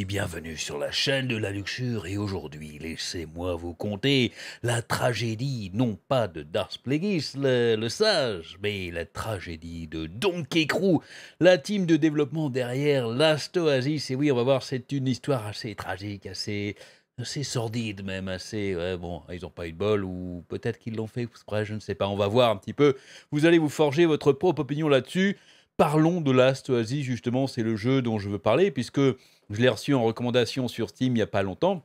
bienvenue sur la chaîne de la luxure et aujourd'hui, laissez-moi vous conter la tragédie, non pas de Darth Plagueis, le, sage, mais la tragédie de Donkey Crew, la team de développement derrière Last Oasis. Et oui, on va voir, c'est une histoire assez tragique, assez assez sordide même, assez... bon, ils n'ont pas eu de bol, ou peut-être qu'ils l'ont fait je ne sais pas. On va voir un petit peu. Vous allez vous forger votre propre opinion là-dessus parlons de Last Oasis, justement, c'est le jeu dont je veux parler, puisque je l'ai reçu en recommandation sur Steam il n'y a pas longtemps.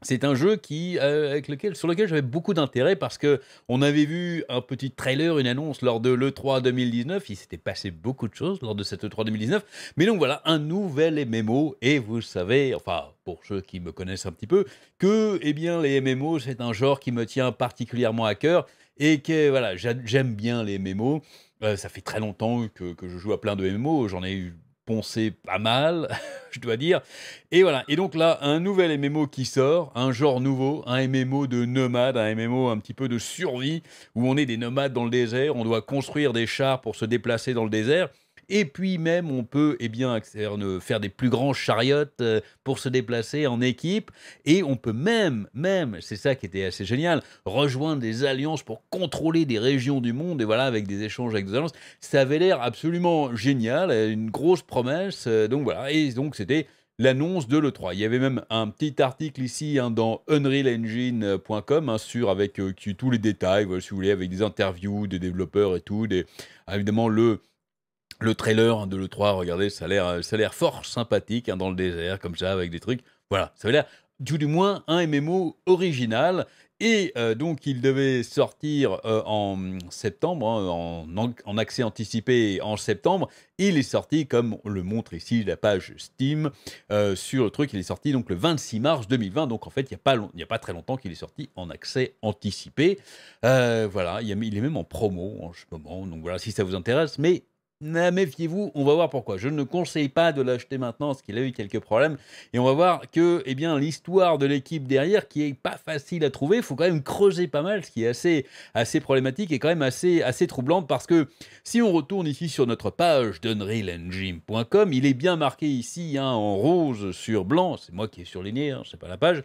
C'est un jeu qui, euh, avec lequel, sur lequel j'avais beaucoup d'intérêt parce que on avait vu un petit trailer, une annonce lors de l'E3 2019. Il s'était passé beaucoup de choses lors de cette E3 2019. Mais donc voilà, un nouvel MMO. Et vous savez, enfin, pour ceux qui me connaissent un petit peu, que eh bien, les MMO, c'est un genre qui me tient particulièrement à cœur et que voilà, j'aime bien les MMO. Bah, ça fait très longtemps que, je joue à plein de MMO, j'en ai eu poncé pas mal, je dois dire. Et voilà, et donc là, un nouvel MMO qui sort, un genre nouveau, un MMO de nomade, un MMO un petit peu de survie, où on est des nomades dans le désert, on doit construire des chars pour se déplacer dans le désert. Et puis même, on peut eh bien, faire des plus grands chariots euh, pour se déplacer en équipe. Et on peut même, même, c'est ça qui était assez génial, rejoindre des alliances pour contrôler des régions du monde. Et voilà, avec des échanges avec des alliances. Ça avait l'air absolument génial, euh, une grosse promesse. Euh, donc voilà, et donc c'était l'annonce de l'E3. Il y avait même un petit article ici hein, dans unrealengine.com hein, sur avec tous les détails, si vous voulez, avec des interviews des développeurs et tout, évidemment le le trailer de l'E3, regardez, ça a l'air, fort sympathique hein, dans le désert, comme ça, avec des trucs. Voilà, ça a l'air du moins un MMO original. Et euh, donc, il devait sortir euh, en septembre, hein, en, accès anticipé en septembre. Il est sorti, comme le montre ici, la page Steam euh, sur le truc. Il est sorti donc le 26 mars 2020. Donc, en fait, il n'y a, pas a pas très longtemps qu'il est sorti en accès anticipé. voilà, il, il est même en promo en ce moment. Donc, voilà, si ça vous intéresse. Mais méfiez-vous, on va voir pourquoi. Je ne conseille pas de l'acheter maintenant parce qu'il a eu quelques problèmes. Et on va voir que eh bien, l'histoire de l'équipe derrière, qui est pas facile à trouver, il faut quand même creuser pas mal, ce qui est assez, assez problématique et quand même assez, assez troublant parce que si on retourne ici sur notre page d'unrealengine.com, il est bien marqué ici hein, en rose sur blanc, c'est moi qui ai surligné, hein, c'est pas la page.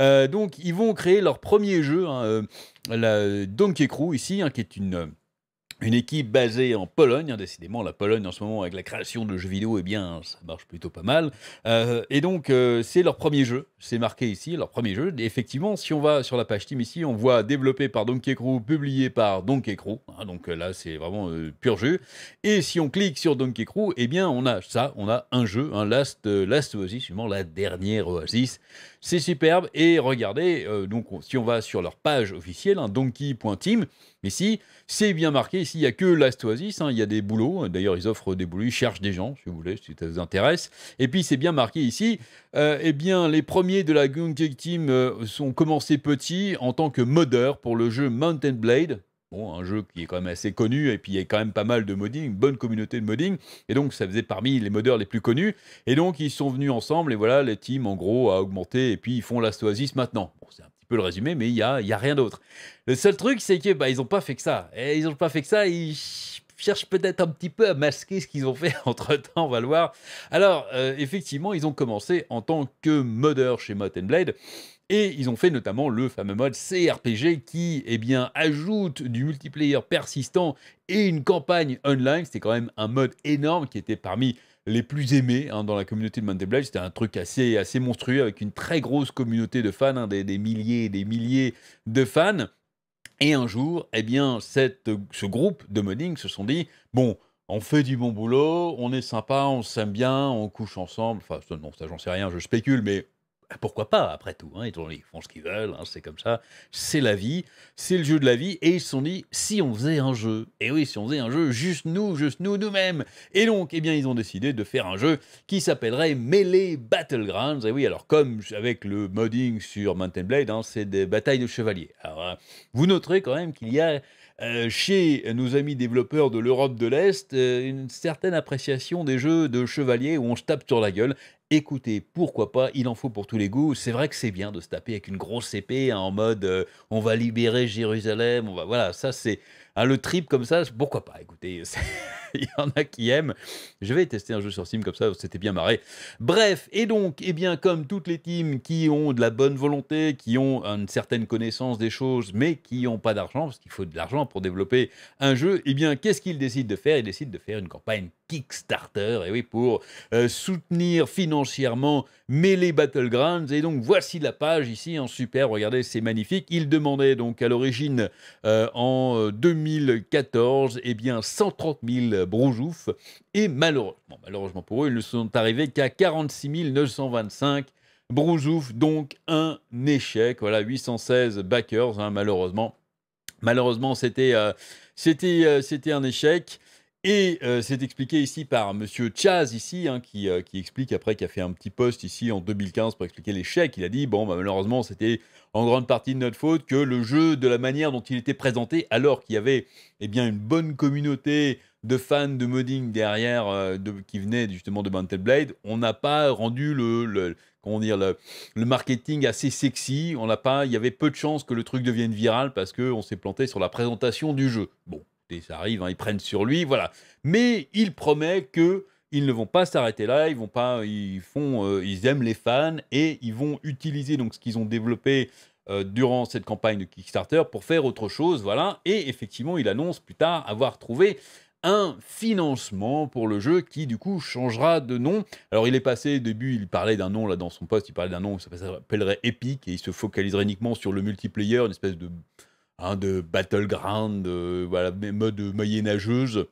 Euh, donc ils vont créer leur premier jeu, hein, euh, la Donkey Crew ici, hein, qui est une une équipe basée en Pologne, hein, décidément la Pologne en ce moment avec la création de jeux vidéo, eh bien ça marche plutôt pas mal. Euh, et donc euh, c'est leur premier jeu, c'est marqué ici, leur premier jeu. effectivement, si on va sur la page Team ici, on voit développé par Donkey Crew, publié par Donkey Crew. Hein. donc euh, là c'est vraiment pur jeu. Et si on clique sur Donkey Crew, eh bien on a ça, on a un jeu, un Last, Last Oasis, sûrement la dernière Oasis. C'est superbe. Et regardez, euh, donc, si on va sur leur page officielle, hein, donkey.team, ici, c'est bien marqué. Ici, il n'y a que Last Oasis. Hein, il y a des boulots. D'ailleurs, ils offrent des boulots. Ils cherchent des gens, si vous voulez, si ça vous intéresse. Et puis, c'est bien marqué ici. Euh, eh bien, les premiers de la Donkey Team euh, sont commencés petits en tant que modeur pour le jeu Mountain Blade. Bon, un jeu qui est quand même assez connu, et puis il y a quand même pas mal de modding, une bonne communauté de modding, et donc ça faisait parmi les modeurs les plus connus, et donc ils sont venus ensemble, et voilà, les teams en gros a augmenté, et puis ils font Last Oasis maintenant. Bon, c'est un petit peu le résumé, mais il n'y a, y a rien d'autre. Le seul truc, c'est qu'ils bah, n'ont pas fait que ça, et ils n'ont pas fait que ça, ils cherchent peut-être un petit peu à masquer ce qu'ils ont fait entre temps, on va le voir. Alors, euh, effectivement, ils ont commencé en tant que modeur chez Mott Blade. Et ils ont fait notamment le fameux mode CRPG qui eh bien, ajoute du multiplayer persistant et une campagne online. C'était quand même un mode énorme qui était parmi les plus aimés hein, dans la communauté de Monday Blade. C'était un truc assez, assez monstrueux avec une très grosse communauté de fans, hein, des, milliers et des milliers de fans. Et un jour, eh bien, cette, ce groupe de modding se sont dit, bon, on fait du bon boulot, on est sympa, on s'aime bien, on couche ensemble. Enfin, non, ça, j'en sais rien, je spécule, mais bah, pourquoi pas, après tout hein. Ils font ce qu'ils veulent, hein, c'est comme ça, c'est la vie, c'est le jeu de la vie. Et ils se sont dit, si on faisait un jeu, et oui, si on faisait un jeu, juste nous, juste nous, nous-mêmes. Et donc, eh bien, ils ont décidé de faire un jeu qui s'appellerait Melee Battlegrounds. Et oui, alors, comme avec le modding sur Mountain Blade, hein, c'est des batailles de chevaliers. Alors, vous noterez quand même qu'il y a euh, chez nos amis développeurs de l'Europe de l'Est euh, une certaine appréciation des jeux de chevaliers où on se tape sur la gueule écoutez, pourquoi pas, il en faut pour tous les goûts. C'est vrai que c'est bien de se taper avec une grosse épée hein, en mode euh, on va libérer Jérusalem, on va voilà, ça c'est Hein, le trip comme ça, pourquoi pas Écoutez, il y en a qui aiment. Je vais tester un jeu sur Steam comme ça, c'était bien marré. Bref, et donc, eh bien, comme toutes les teams qui ont de la bonne volonté, qui ont une certaine connaissance des choses, mais qui n'ont pas d'argent, parce qu'il faut de l'argent pour développer un jeu, eh bien, qu'est-ce qu'ils décident de faire Ils décident de faire une campagne Kickstarter, et oui, pour euh, soutenir financièrement Melee Battlegrounds. Et donc, voici la page ici en super, regardez, c'est magnifique. Ils demandaient donc à l'origine euh, en 2000 euh, 2014, eh et bien 130 000 broujoufs, et malheureusement, malheureusement pour eux, ils ne sont arrivés qu'à 46 925 broujoufs, donc un échec. Voilà, 816 backers, hein, malheureusement. Malheureusement, c'était euh, euh, un échec. Et euh, c'est expliqué ici par Monsieur Chaz, ici, hein, euh, qui, explique après, qu'il a fait un petit post ici en 2015 pour expliquer l'échec. Il a dit Bon, bah, malheureusement, c'était en grande partie de notre faute que le jeu, de la manière dont il était présenté, alors qu'il y avait eh bien, une bonne communauté de fans de modding derrière, euh, qui venait justement de Mantle Blade, on n'a pas rendu le, comment dire, le, marketing assez sexy. On n'a pas, il y avait peu de chances que le truc devienne viral parce qu'on s'est planté sur la présentation du jeu. Bon, et ça arrive, hein, ils prennent sur lui, voilà. Mais il promet que ils ne vont pas s'arrêter là, ils vont pas, ils font, euh, ils aiment les fans et ils vont utiliser donc ce qu'ils ont développé euh, durant cette campagne de Kickstarter pour faire autre chose, voilà. Et effectivement, il annonce plus tard avoir trouvé un financement pour le jeu qui du coup changera de nom. Alors il est passé, au début il parlait d'un nom là dans son poste, il parlait d'un nom, ça s'appellerait Epic et il se focaliserait uniquement sur le multiplayer, une espèce de Hein, de battleground, de, euh, voilà, mode moyenâgeuse,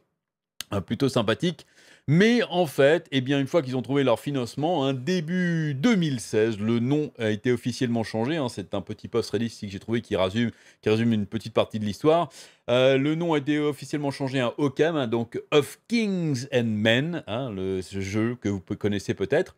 hein, plutôt sympathique. Mais en fait, eh bien, une fois qu'ils ont trouvé leur financement, un hein, début 2016, le nom a été officiellement changé. Hein. c'est un petit post Reddit que j'ai trouvé qui résume, qui résume une petite partie de l'histoire. Euh, le nom a été officiellement changé à Ocam, donc Of Kings and Men, le jeu que vous connaissez peut-être.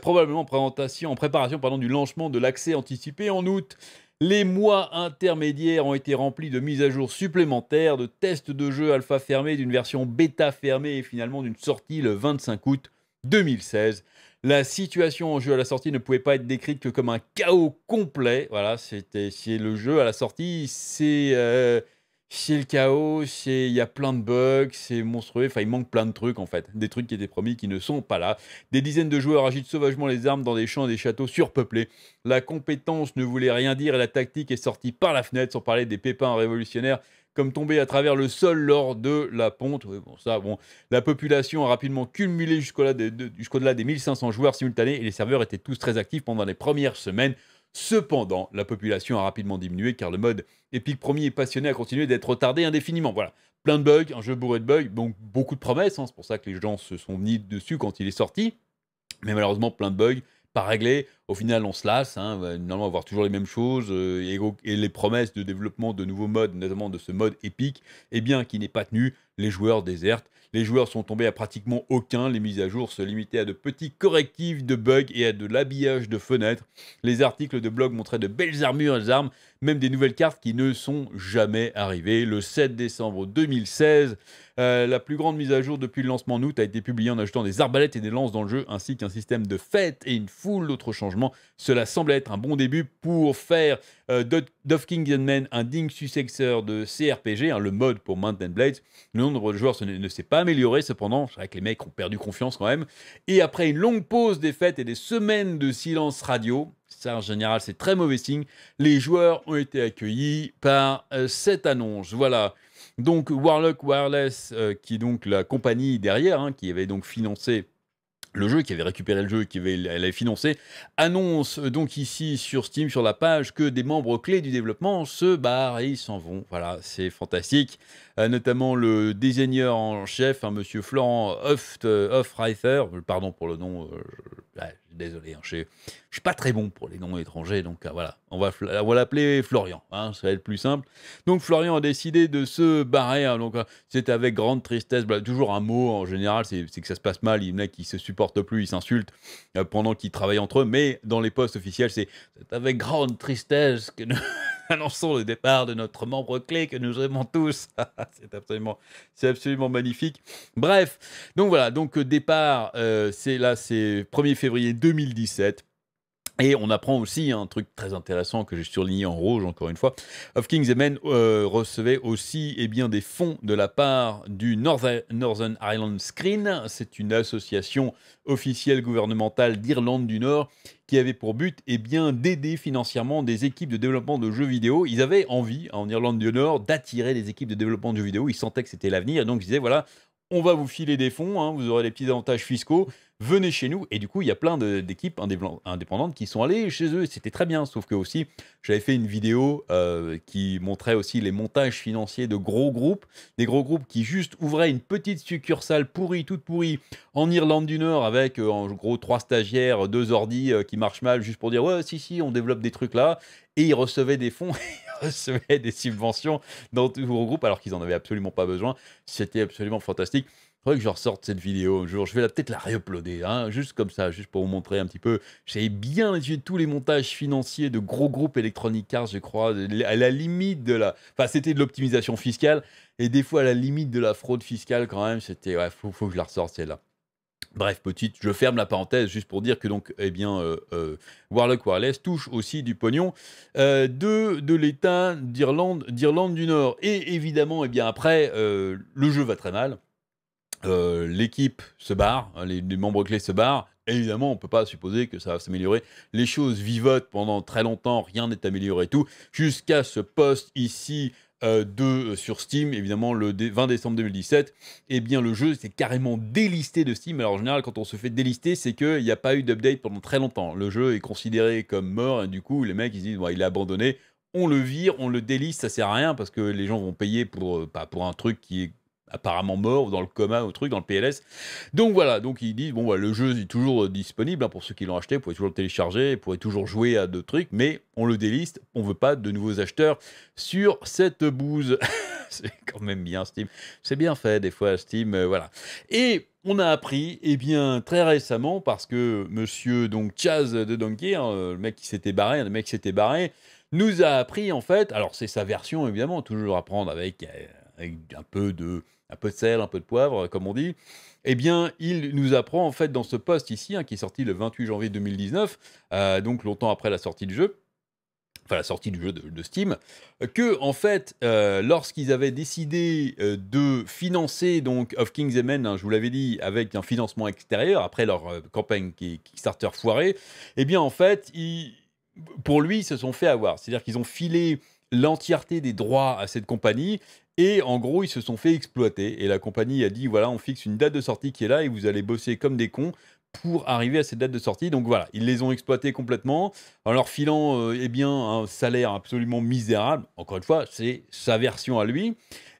probablement en, présentation, en préparation pardon, du lancement de l'accès anticipé en août. Les mois intermédiaires ont été remplis de mises à jour supplémentaires, de tests de jeu alpha fermés, d'une version bêta fermée et finalement d'une sortie le 25 août 2016. La situation en jeu à la sortie ne pouvait pas être décrite que comme un chaos complet. Voilà, c'était c'est le jeu à la sortie, c'est euh, c'est le chaos, c'est il y a plein de bugs, c'est monstrueux, enfin il manque plein de trucs en fait, des trucs qui étaient promis qui ne sont pas là. Des dizaines de joueurs agitent sauvagement les armes dans des champs et des châteaux surpeuplés. La compétence ne voulait rien dire et la tactique est sortie par la fenêtre sans parler des pépins révolutionnaires comme tombés à travers le sol lors de la ponte. ça, bon. La population a rapidement cumulé jusqu'au-delà des 1500 joueurs simultanés et les serveurs étaient tous très actifs pendant les premières semaines. Cependant, la population a rapidement diminué car le mode Epic premier est passionné à continuer d'être retardé indéfiniment. Voilà, plein de bugs, un jeu bourré de bugs, donc beaucoup de promesses, hein. c'est pour ça que les gens se sont mis dessus quand il est sorti, mais malheureusement plein de bugs, pas réglés, au final on se lasse, hein. Euh, normalement avoir toujours les mêmes choses, euh, et, les promesses de développement de nouveaux modes, notamment de ce mode épique, eh bien qui n'est pas tenu, les joueurs désertent. Les joueurs sont tombés à pratiquement aucun, les mises à jour se limitaient à de petits correctifs de bugs et à de l'habillage de fenêtres. Les articles de blog montraient de belles armures et armes, même des nouvelles cartes qui ne sont jamais arrivées. Le 7 décembre 2016, euh, la plus grande mise à jour depuis le lancement en août a été publiée en ajoutant des arbalètes et des lances dans le jeu, ainsi qu'un système de fêtes et une foule d'autres changements. Cela semble être un bon début pour faire euh, and Men un ding successeur de CRPG, hein, le mode pour Mountain Blades. Le nombre de joueurs ne, s'est pas amélioré, cependant, c'est vrai que les mecs ont perdu confiance quand même. Et après une longue pause des fêtes et des semaines de silence radio, ça en général c'est très mauvais signe, les joueurs ont été accueillis par euh, cette annonce. Voilà. Donc Warlock Wireless, euh, qui est donc la compagnie derrière, hein, qui avait donc financé le jeu, qui avait récupéré le jeu, qui avait, elle avait financé, annonce euh, donc ici sur Steam, sur la page, que des membres clés du développement se barrent et ils s'en vont. Voilà, c'est fantastique. Euh, notamment le designer en chef, un hein, monsieur Florent Hoffreiter, euh, pardon pour le nom, désolé, hein, je ne suis pas très bon pour les noms étrangers, donc euh, voilà, on va, l'appeler Florian, hein, ça va être plus simple. Donc Florian a décidé de se barrer, hein, donc euh, c'est avec grande tristesse, bah, toujours un mot en général, c'est que ça se passe mal, il y en a qui se supportent plus, ils s'insultent euh, pendant qu'ils travaillent entre eux, mais dans les postes officiels, c'est avec grande tristesse que nous annonçons le départ de notre membre clé que nous aimons tous. c'est absolument, absolument magnifique. Bref, donc voilà, donc départ, c'est là, c'est 1er février 2 2017. Et on apprend aussi hein, un truc très intéressant que j'ai surligné en rouge encore une fois. Of Kings and Men euh, recevait aussi eh bien, des fonds de la part du Northern, Ireland Screen. C'est une association officielle gouvernementale d'Irlande du Nord qui avait pour but eh bien, d'aider financièrement des équipes de développement de jeux vidéo. Ils avaient envie hein, en Irlande du Nord d'attirer des équipes de développement de jeux vidéo. Ils sentaient que c'était l'avenir donc ils disaient voilà, on va vous filer des fonds, hein, vous aurez des petits avantages fiscaux, venez chez nous. Et du coup, il y a plein d'équipes indépendantes qui sont allées chez eux. C'était très bien. Sauf que aussi, j'avais fait une vidéo euh, qui montrait aussi les montages financiers de gros groupes, des gros groupes qui juste ouvraient une petite succursale pourrie, toute pourrie, en Irlande du Nord avec euh, en gros trois stagiaires, deux ordi euh, qui marchent mal, juste pour dire ouais, si, si, on développe des trucs là. Et ils recevaient des fonds, ils recevaient des subventions dans tout gros groupe alors qu'ils n'en avaient absolument pas besoin. C'était absolument fantastique faudrait que je ressorte cette vidéo un jour. Je vais peut-être la réuploader, hein, juste comme ça, juste pour vous montrer un petit peu. J'avais bien étudié tous les montages financiers de gros groupes Electronic Arts, je crois, à la limite de la. Enfin, c'était de l'optimisation fiscale, et des fois à la limite de la fraude fiscale quand même. C'était, ouais, faut, faut que je la ressorte celle-là. Bref, petite, je ferme la parenthèse juste pour dire que donc, eh bien, euh, euh, Warlock Wireless touche aussi du pognon euh, de, de l'État d'Irlande, d'Irlande du Nord. Et évidemment, eh bien, après, le jeu va très mal. Euh, l'équipe se barre, hein, les, membres clés se barrent. Évidemment, on ne peut pas supposer que ça va s'améliorer. Les choses vivotent pendant très longtemps, rien n'est amélioré, et tout, jusqu'à ce poste ici euh, de, euh, sur Steam, évidemment le 20 décembre 2017, eh bien le jeu s'est carrément délisté de Steam. Alors en général, quand on se fait délister, c'est qu'il n'y a pas eu d'update pendant très longtemps. Le jeu est considéré comme mort, et du coup, les mecs, ils disent, bon, il est abandonné, on le vire, on le déliste, ça sert à rien, parce que les gens vont payer pour, pas pour un truc qui est apparemment mort dans le coma ou truc, dans le PLS. Donc voilà, donc ils disent, bon, voilà bah, le jeu est toujours euh, disponible hein, pour ceux qui l'ont acheté, vous pouvez toujours le télécharger, vous pouvez toujours jouer à d'autres trucs, mais on le déliste, on veut pas de nouveaux acheteurs sur cette bouse. c'est quand même bien Steam. C'est bien fait des fois Steam, euh, voilà. Et on a appris, eh bien, très récemment, parce que monsieur, donc, Chaz de Donkey, hein, euh, le mec qui s'était barré, le mec qui s'était barré, nous a appris, en fait, alors c'est sa version, évidemment, toujours à prendre avec un peu de un peu de sel, un peu de poivre, euh, comme on dit, eh bien, il nous apprend en fait dans ce poste ici, hein, qui est sorti le 28 janvier 2019, euh, donc longtemps après la sortie du jeu, enfin la sortie du jeu de, Steam, que en fait, euh, lorsqu'ils avaient décidé de financer donc Of Kings men hein, je vous l'avais dit, avec un financement extérieur après leur campagne Kickstarter foirée, eh bien en fait, pour lui, ils se sont fait avoir. C'est-à-dire qu'ils ont filé l'entièreté des droits à cette compagnie. Et en gros, ils se sont fait exploiter. Et la compagnie a dit voilà, on fixe une date de sortie qui est là et vous allez bosser comme des cons pour arriver à cette date de sortie. Donc voilà, ils les ont exploités complètement en leur filant euh, eh bien, un salaire absolument misérable. Encore une fois, c'est sa version à lui.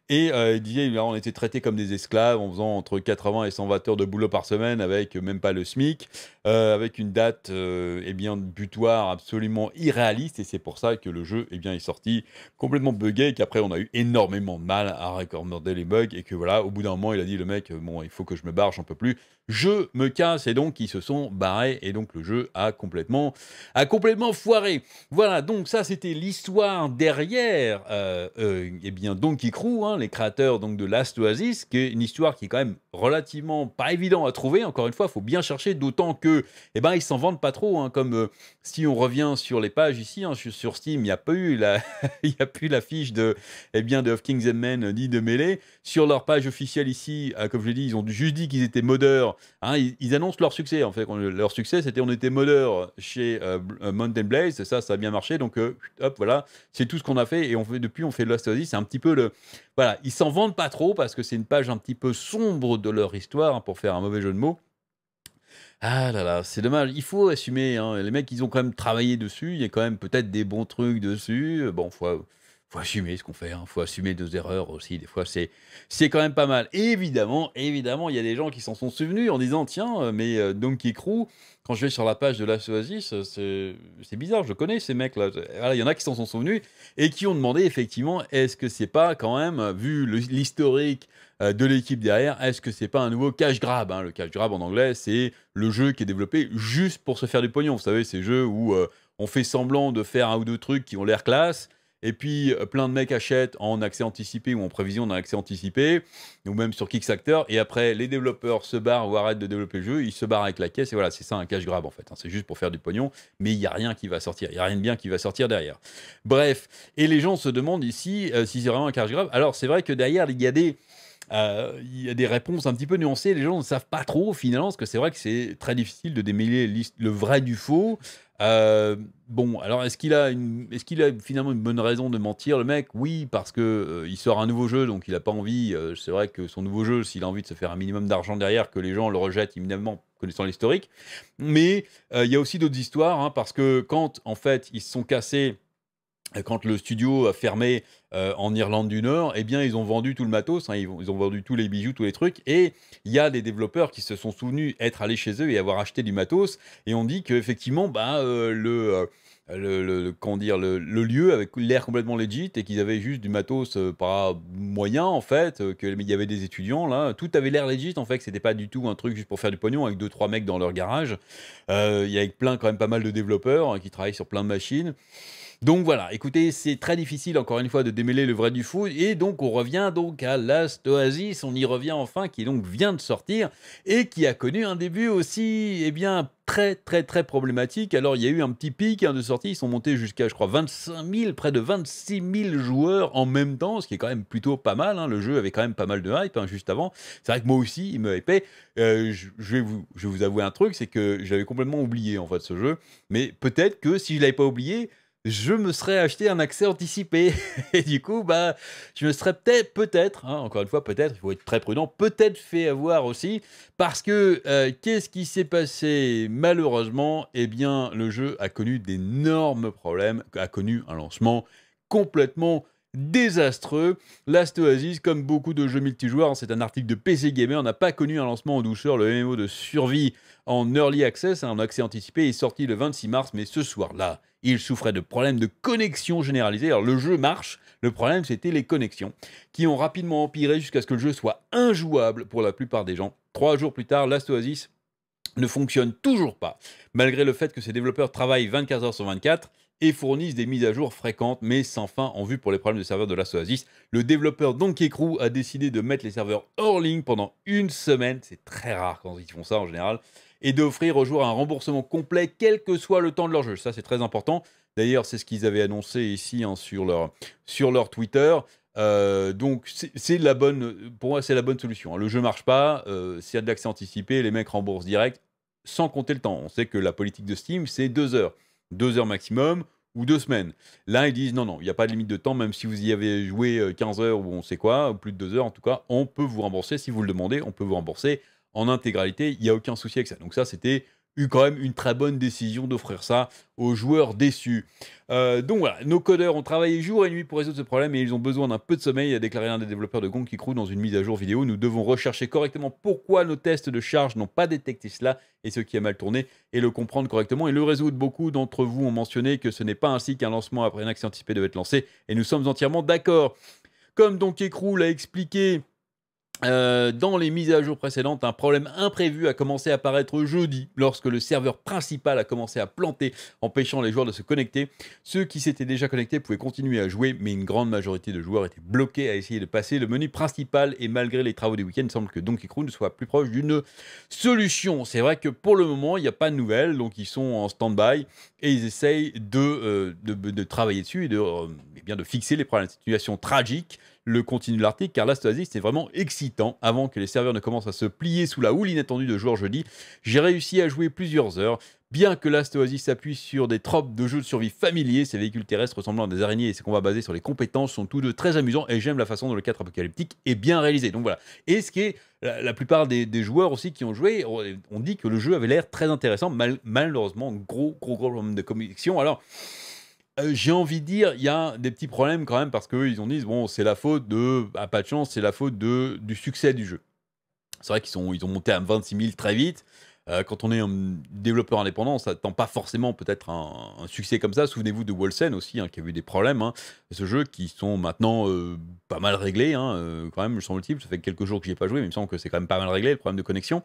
Et euh, il disait, bah, on était traités comme des esclaves en faisant entre 80 et 120 heures de boulot par semaine avec euh, même pas le SMIC, euh, avec une date eh bien, butoir absolument irréaliste. Et c'est pour ça que le jeu eh bien, est sorti complètement bugué et qu'après on a eu énormément de mal à recommander les bugs. Et que voilà, au bout d'un moment, il a dit, le mec, bon, il faut que je me barre, j'en peux plus je me casse et donc ils se sont barrés et donc le jeu a complètement, a complètement foiré. Voilà, donc ça c'était l'histoire derrière, euh, euh eh bien Donkey Crew, hein, les créateurs donc de Last Oasis, qui est une histoire qui est quand même relativement pas évident à trouver. Encore une fois, il faut bien chercher, d'autant que eh ben, ils s'en vendent pas trop. Hein, comme euh, si on revient sur les pages ici, hein, sur Steam, il n'y a pas eu la, il y a plus la fiche de, eh bien, de of Kings and Men ni de Melee. Sur leur page officielle ici, euh, comme je l'ai dit, ils ont juste dit qu'ils étaient modeurs. Hein, ils, annoncent leur succès. En fait, leur succès, c'était on était modeurs chez euh, Mountain Blaze. ça, ça a bien marché. Donc, hop, voilà, c'est tout ce qu'on a fait. Et on fait, depuis, on fait Lost C'est un petit peu le, voilà, ils s'en vendent pas trop parce que c'est une page un petit peu sombre de leur histoire, hein, pour faire un mauvais jeu de mots. Ah là là, c'est dommage. Il faut assumer. Hein. Les mecs, ils ont quand même travaillé dessus. Il y a quand même peut-être des bons trucs dessus. Bon, faut, faut assumer ce qu'on fait, il hein. faut assumer deux erreurs aussi. Des fois, c'est, c'est quand même pas mal. évidemment, évidemment, il y a des gens qui s'en sont souvenus en disant Tiens, euh, mais euh, Donkey Crew, quand je vais sur la page de la soasis euh, c'est, c'est bizarre, je connais ces mecs-là. Voilà, il y en a qui s'en sont souvenus et qui ont demandé effectivement Est-ce que c'est pas quand même, vu l'historique de l'équipe derrière, est-ce que c'est pas un nouveau cash grab hein. Le cash grab en anglais, c'est le jeu qui est développé juste pour se faire du pognon. Vous savez, ces jeux où on fait semblant de faire un ou deux trucs qui ont l'air classe et puis, euh, plein de mecs achètent en accès anticipé ou en prévision d'un accès anticipé, ou même sur Kickstarter. Et après, les développeurs se barrent ou arrêtent de développer le jeu, ils se barrent avec la caisse. Et voilà, c'est ça un cash grab en fait. Hein. C'est juste pour faire du pognon, mais il n'y a rien qui va sortir. Il n'y a rien de bien qui va sortir derrière. Bref, et les gens se demandent ici euh, si c'est vraiment un cash grab. Alors, c'est vrai que derrière, il y a des euh, il y a des réponses un petit peu nuancées. Les gens ne savent pas trop finalement, parce que c'est vrai que c'est très difficile de démêler le vrai du faux. Euh, bon, alors est-ce qu'il a, est-ce a finalement une bonne raison de mentir, le mec Oui, parce qu'il euh, sort un nouveau jeu, donc il n'a pas envie. Euh, c'est vrai que son nouveau jeu, s'il a envie de se faire un minimum d'argent derrière, que les gens le rejettent immédiatement, connaissant l'historique. Mais il y a aussi d'autres histoires, hein, parce que quand en fait ils se sont cassés quand le studio a fermé euh, en Irlande du Nord, eh bien, ils ont vendu tout le matos, hein, ils, ont, vendu tous les bijoux, tous les trucs, et il y a des développeurs qui se sont souvenus être allés chez eux et avoir acheté du matos, et on dit qu'effectivement, bah, le, le, le, comment dire, le, lieu avec l'air complètement legit, et qu'ils avaient juste du matos pas moyen, en fait, qu'il y avait des étudiants, là, tout avait l'air legit, en fait, que c'était pas du tout un truc juste pour faire du pognon, avec deux, trois mecs dans leur garage, il y avait plein, quand même pas mal de développeurs hein, qui travaillent sur plein de machines, donc voilà, écoutez, c'est très difficile encore une fois de démêler le vrai du faux. Et donc on revient donc à Last Oasis, on y revient enfin, qui donc vient de sortir et qui a connu un début aussi, eh bien, très très très problématique. Alors il y a eu un petit pic hein, de sortie, ils sont montés jusqu'à je crois 25 000, près de 26 000 joueurs en même temps, ce qui est quand même plutôt pas mal. Hein. Le jeu avait quand même pas mal de hype hein, juste avant. C'est vrai que moi aussi il me hypait. Euh, je, vais vous, je vous avouer un truc, c'est que j'avais complètement oublié en fait ce jeu. Mais peut-être que si je l'avais pas oublié, je me serais acheté un accès anticipé. Et du coup, bah, je me serais peut-être, hein, encore une fois, peut-être, il faut être très prudent, peut-être fait avoir aussi. Parce que euh, qu'est-ce qui s'est passé Malheureusement, eh bien, le jeu a connu d'énormes problèmes, a connu un lancement complètement désastreux. Last Oasis, comme beaucoup de jeux multijoueurs, hein, c'est un article de PC Gamer, n'a pas connu un lancement en douceur. Le MMO de survie en early access, hein, en accès anticipé, est sorti le 26 mars, mais ce soir-là, il souffrait de problèmes de connexion généralisés. Alors le jeu marche, le problème c'était les connexions, qui ont rapidement empiré jusqu'à ce que le jeu soit injouable pour la plupart des gens. Trois jours plus tard, Last Oasis ne fonctionne toujours pas, malgré le fait que ses développeurs travaillent 24 heures sur 24 et fournissent des mises à jour fréquentes mais sans fin en vue pour les problèmes de serveurs de la soasis Le développeur Donkey Crew a décidé de mettre les serveurs hors ligne pendant une semaine, c'est très rare quand ils font ça en général, et d'offrir aux joueurs un remboursement complet quel que soit le temps de leur jeu. Ça c'est très important. D'ailleurs c'est ce qu'ils avaient annoncé ici hein, sur, leur, sur leur Twitter. Euh, donc c'est la bonne, pour moi c'est la bonne solution. Hein. Le jeu marche pas, euh, s'il y a de l'accès anticipé, les mecs remboursent direct, sans compter le temps. On sait que la politique de Steam c'est deux heures deux heures maximum ou deux semaines. Là, ils disent non, non, il n'y a pas de limite de temps, même si vous y avez joué 15 euh, heures ou on sait quoi, ou plus de deux heures en tout cas, on peut vous rembourser si vous le demandez, on peut vous rembourser en intégralité, il n'y a aucun souci avec ça. Donc ça, c'était eu quand même une très bonne décision d'offrir ça aux joueurs déçus. Euh, donc voilà, nos codeurs ont travaillé jour et nuit pour résoudre ce problème et ils ont besoin d'un peu de sommeil, a déclaré un des développeurs de Gong qui croue dans une mise à jour vidéo. Nous devons rechercher correctement pourquoi nos tests de charge n'ont pas détecté cela et ce qui a mal tourné et le comprendre correctement et le résoudre. Beaucoup d'entre vous ont mentionné que ce n'est pas ainsi qu'un lancement après un accident anticipé devait être lancé et nous sommes entièrement d'accord. Comme Donkey Crew l'a expliqué euh, dans les mises à jour précédentes, un problème imprévu a commencé à apparaître jeudi lorsque le serveur principal a commencé à planter, empêchant les joueurs de se connecter. Ceux qui s'étaient déjà connectés pouvaient continuer à jouer, mais une grande majorité de joueurs étaient bloqués à essayer de passer le menu principal. Et malgré les travaux du week-end, il semble que Donkey Kong soit plus proche d'une solution. C'est vrai que pour le moment, il n'y a pas de nouvelles, donc ils sont en stand-by et ils essayent euh, de, de, travailler dessus et de, euh, eh bien de fixer les problèmes. de situation tragique, le continu de l'article, car là, c'est vraiment excitant. Avant que les serveurs ne commencent à se plier sous la houle inattendue de joueurs jeudi, j'ai réussi à jouer plusieurs heures. Bien que Last Oasis s'appuie sur des tropes de jeux de survie familiers, ces véhicules terrestres ressemblant à des araignées et qu'on va baser sur les compétences sont tous deux très amusants et j'aime la façon dont le 4 apocalyptique est bien réalisé. Donc voilà. Et ce qui est la, plupart des, joueurs aussi qui ont joué, ont dit que le jeu avait l'air très intéressant, malheureusement, gros, gros, gros problème de communication. Alors. Euh, j'ai envie de dire, il y a des petits problèmes quand même parce qu'ils ils ont dit, bon, c'est la faute de, à ah, pas de chance, c'est la faute de, du succès du jeu. C'est vrai qu'ils ils ont monté à 26 000 très vite. Euh, quand on est un développeur indépendant, ça n'attend pas forcément peut-être un, succès comme ça. Souvenez-vous de Wolsen aussi, hein, qui a eu des problèmes. Hein. ce jeu qui sont maintenant euh, pas mal réglés, hein, euh, quand même, je sens le Ça fait quelques jours que j'ai ai pas joué, mais il me semble que c'est quand même pas mal réglé, le problème de connexion.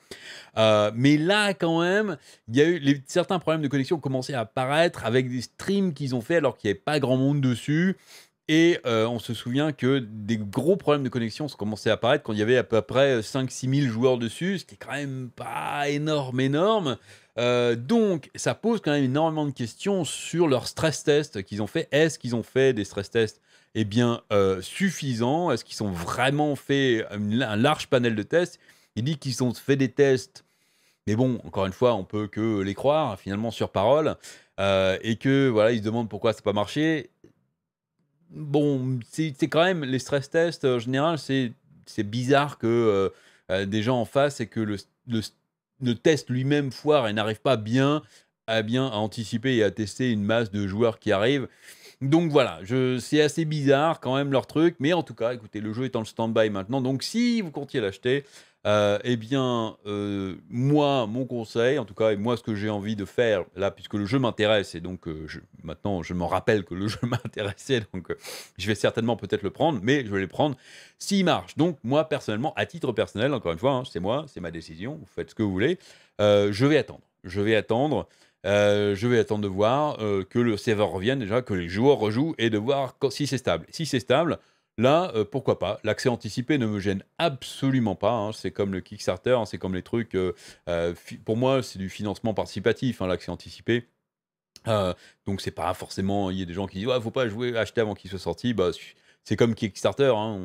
mais là, quand même, il y a eu certains problèmes de connexion ont commencé à apparaître avec des streams qu'ils ont fait alors qu'il n'y avait pas grand monde dessus. Et euh, on se souvient que des gros problèmes de connexion se commençaient à apparaître quand il y avait à peu près 5-6 000 joueurs dessus. ce C'était quand même pas énorme, énorme. Euh, donc, ça pose quand même énormément de questions sur leurs stress tests qu'ils ont fait. Est-ce qu'ils ont fait des stress tests et eh bien, euh, suffisants Est-ce qu'ils ont vraiment fait un large panel de tests Il dit qu'ils ont fait des tests, mais bon, encore une fois, on peut que les croire finalement sur parole, et que voilà, ils se demandent pourquoi ça n'a pas marché bon, c'est quand même les stress tests en général, c'est bizarre que euh, euh, des gens en face et que le, le, test lui-même foire et n'arrive pas bien à bien à anticiper et à tester une masse de joueurs qui arrivent. Donc voilà, c'est assez bizarre quand même leur truc, mais en tout cas, écoutez, le jeu est en stand-by maintenant, donc si vous comptiez l'acheter, euh, eh bien, euh, moi, mon conseil, en tout cas, et moi, ce que j'ai envie de faire, là, puisque le jeu m'intéresse, et donc euh, maintenant, je m'en rappelle que le jeu m'intéressait, donc je vais certainement peut-être le prendre, mais je vais le prendre s'il marche. Donc, moi, personnellement, à titre personnel, encore une fois, hein, c'est moi, c'est ma décision, vous faites ce que vous voulez, je vais attendre. Je vais attendre. Euh, je vais attendre de voir euh, que le serveur revienne déjà, que les joueurs rejouent et de voir si c'est stable. Si c'est stable, là, euh, pourquoi pas L'accès anticipé ne me gêne absolument pas. Hein. C'est comme le Kickstarter, hein, c'est comme les trucs. pour moi, c'est du financement participatif, hein, l'accès anticipé. donc c'est pas forcément il y a des gens qui disent ne faut pas jouer acheter avant qu'il soit sorti bah c'est comme Kickstarter, hein,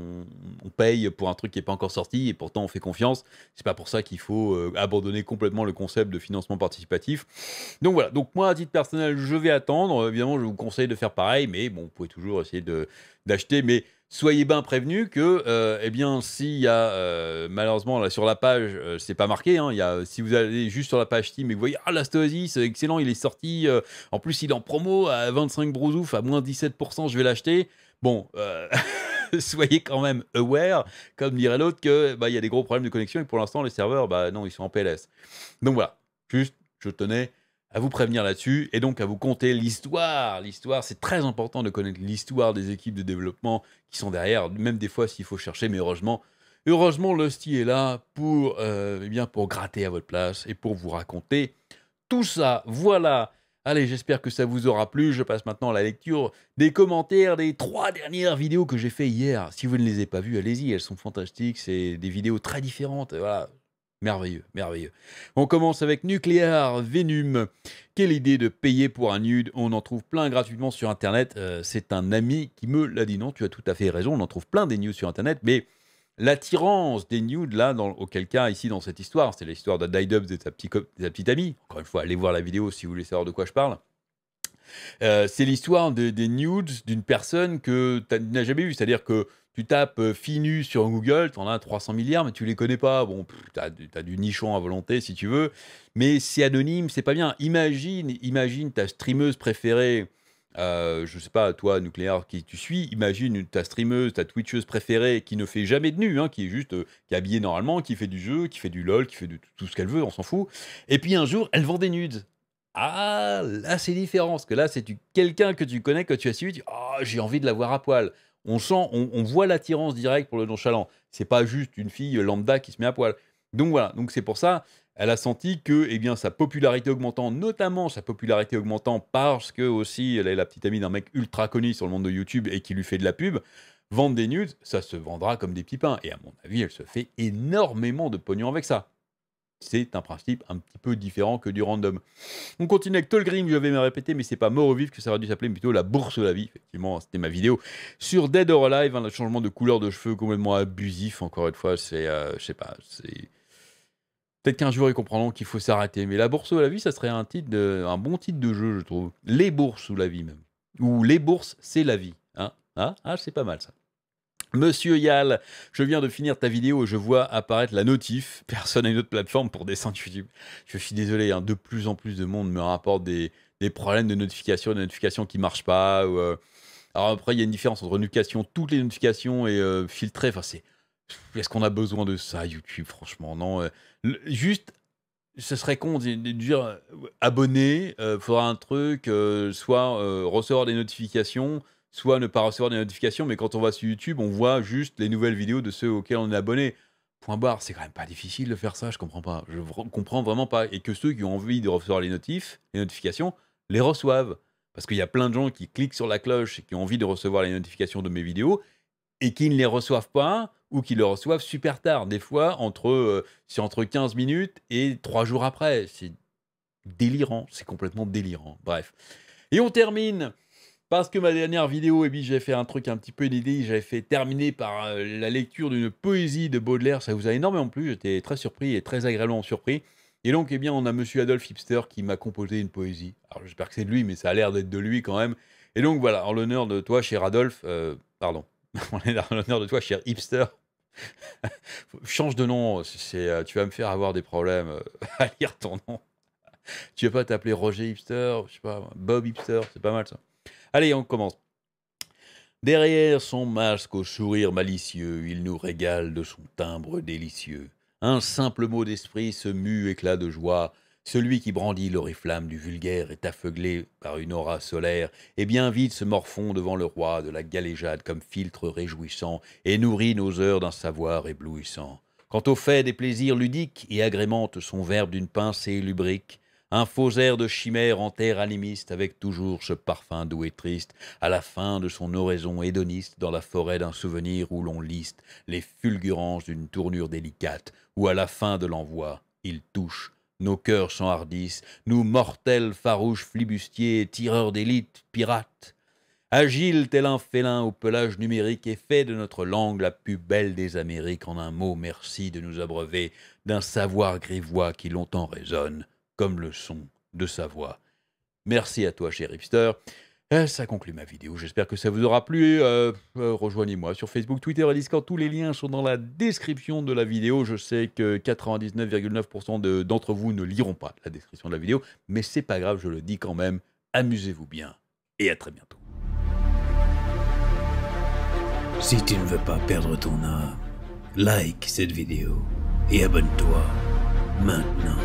on, paye pour un truc qui n'est pas encore sorti et pourtant on fait confiance. C'est pas pour ça qu'il faut euh, abandonner complètement le concept de financement participatif. Donc voilà, donc moi à titre personnel, je vais attendre. Évidemment, je vous conseille de faire pareil, mais bon, vous pouvez toujours essayer d'acheter. Mais soyez bien prévenus que, euh, eh bien, s'il y a euh, malheureusement là sur la page, ce euh, c'est pas marqué. Hein, y a, si vous allez juste sur la page Steam et que vous voyez, ah, Last c'est excellent, il est sorti. en plus, il est en promo à 25 brousouf, à moins 17%, je vais l'acheter. Bon, euh, soyez quand même aware, comme dirait l'autre, que bah, il y a des gros problèmes de connexion et pour l'instant les serveurs, bah non, ils sont en PLS. Donc voilà, juste, je tenais à vous prévenir là-dessus et donc à vous conter l'histoire. L'histoire, c'est très important de connaître l'histoire des équipes de développement qui sont derrière, même des fois s'il faut chercher, mais heureusement, heureusement, l'hostie est là pour, euh, eh bien, pour gratter à votre place et pour vous raconter tout ça. Voilà. Allez, j'espère que ça vous aura plu. Je passe maintenant à la lecture des commentaires des trois dernières vidéos que j'ai fait hier. Si vous ne les avez pas vues, allez-y, elles sont fantastiques. C'est des vidéos très différentes. Voilà. Merveilleux, merveilleux. On commence avec Nuclear Venom. Quelle idée de payer pour un nude On en trouve plein gratuitement sur Internet. Euh, c'est un ami qui me l'a dit. Non, tu as tout à fait raison. On en trouve plein des news sur Internet, mais l'attirance des nudes, là, dans, auquel cas, ici, dans cette histoire, c'est l'histoire de died et de sa, petite, petite amie. Encore une fois, allez voir la vidéo si vous voulez savoir de quoi je parle. Euh, c'est l'histoire des nudes d'une personne que tu n'as jamais vue. C'est-à-dire que tu tapes euh, finu sur Google, tu en as 300 milliards, mais tu les connais pas. Bon, tu as, du nichon à volonté si tu veux, mais c'est anonyme, c'est pas bien. Imagine, imagine ta streameuse préférée euh, je sais pas, toi, nucléaire qui tu suis, imagine ta streameuse, ta twitcheuse préférée qui ne fait jamais de nu, hein, qui est juste, euh, habillée normalement, qui fait du jeu, qui fait du lol, qui fait de tout ce qu'elle veut, on s'en fout. Et puis un jour, elle vend des nudes. Ah, là c'est différent, parce que là c'est quelqu'un que tu connais, que tu as suivi, tu oh, j'ai envie de la voir à poil. On sent, on, on voit l'attirance directe pour le nonchalant. C'est pas juste une fille lambda qui se met à poil. Donc voilà, donc c'est pour ça, elle a senti que eh bien, sa popularité augmentant, notamment sa popularité augmentant parce que aussi elle est la petite amie d'un mec ultra connu sur le monde de YouTube et qui lui fait de la pub, vendre des nudes, ça se vendra comme des petits pains. Et à mon avis, elle se fait énormément de pognon avec ça. C'est un principe un petit peu différent que du random. On continue avec Tolgrim, je vais me répéter, mais c'est pas mort au vif que ça aurait dû s'appeler, mais plutôt la bourse de la vie. Effectivement, c'était ma vidéo sur Dead or Alive, un hein, changement de couleur de cheveux complètement abusif. Encore une fois, c'est, euh, je sais pas, c'est Peut-être qu'un jour ils comprendront qu'il faut s'arrêter. Mais la bourse ou la vie, ça serait un, titre un bon titre de jeu, je trouve. Les bourses ou la vie même. Ou les bourses, c'est la vie. Hein, hein ah, c'est pas mal ça. Monsieur Yal, je viens de finir ta vidéo et je vois apparaître la notif. Personne n'a une autre plateforme pour descendre YouTube. Je suis désolé, hein, de plus en plus de monde me rapporte des, des problèmes de notification, des notifications qui ne marchent pas. Euh. Alors après, il y a une différence entre notification, toutes les notifications et euh, filtrées. Enfin, Est-ce qu'on a besoin de ça, YouTube Franchement, non. Euh juste, ce serait con de, dire euh, abonné, il euh, faudra un truc, euh, soit recevoir des notifications, soit ne pas recevoir des notifications. Mais quand on va sur YouTube, on voit juste les nouvelles vidéos de ceux auxquels on est abonné. Point barre, c'est quand même pas difficile de faire ça, je comprends pas. Je comprends vraiment pas. Et que ceux qui ont envie de recevoir les les notifications, les reçoivent. Parce qu'il y a plein de gens qui cliquent sur la cloche et qui ont envie de recevoir les notifications de mes vidéos et qui ne les reçoivent pas ou qui le reçoivent super tard, des fois entre, euh, c'est entre 15 minutes et 3 jours après. C'est délirant, c'est complètement délirant. Bref. Et on termine parce que ma dernière vidéo, et eh puis j'ai fait un truc un petit peu inédit, j'avais fait terminer par euh, la lecture d'une poésie de Baudelaire, ça vous a énormément plu, j'étais très surpris et très agréablement surpris. Et donc, eh bien, on a Monsieur Adolphe Hipster qui m'a composé une poésie. Alors, j'espère que c'est de lui, mais ça a l'air d'être de lui quand même. Et donc, voilà, en l'honneur de toi, cher Adolphe, euh, pardon, on est dans l'honneur de toi, cher hipster. Change de nom, c'est, euh, tu vas me faire avoir des problèmes euh, à lire ton nom. Tu veux pas t'appeler Roger Hipster, je sais pas, Bob Hipster, c'est pas mal ça. Allez, on commence. Derrière son masque au sourire malicieux, il nous régale de son timbre délicieux. Un simple mot d'esprit, se mue éclat de joie, celui qui brandit l'oriflamme du vulgaire est affeuglé par une aura solaire, et bien vite se morfond devant le roi de la galéjade comme filtre réjouissant, et nourrit nos heures d'un savoir éblouissant. Quant au fait des plaisirs ludiques, et agrémente son verbe d'une pincée lubrique, un faux air de chimère en terre animiste, avec toujours ce parfum doux et triste, à la fin de son oraison hédoniste, dans la forêt d'un souvenir où l'on liste les fulgurances d'une tournure délicate, où à la fin de l'envoi, il touche nos cœurs s'enhardissent, nous mortels farouches flibustiers, tireurs d'élite, pirates, Agile tel un félin au pelage numérique et fait de notre langue la plus belle des Amériques en un mot merci de nous abreuver d'un savoir grivois qui longtemps résonne, comme le son de sa voix. Merci à toi, cher hipster. Eh, ça conclut ma vidéo, j'espère que ça vous aura plu. Euh, euh, rejoignez-moi sur Facebook, Twitter et Discord, tous les liens sont dans la description de la vidéo. Je sais que 99,9% d'entre vous ne liront pas la description de la vidéo, mais c'est pas grave, je le dis quand même. Amusez-vous bien et à très bientôt. Si tu ne veux pas perdre ton âme, like cette vidéo et abonne-toi maintenant.